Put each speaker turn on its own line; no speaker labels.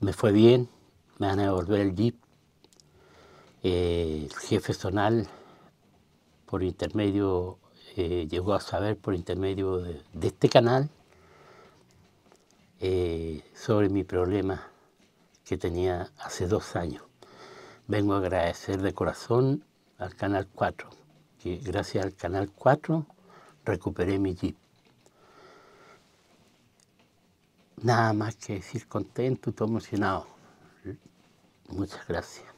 me fue bien, me van a devolver el jeep. el jefe zonal, por intermedio, eh, llegó a saber por intermedio de,
este canal
eh, sobre mi problema que tenía hace dos años. Vengo a agradecer de corazón al Canal 4, que gracias al Canal 4 recuperé mi jeep. Nada más que decir contento todo emocionado. Muchas gracias.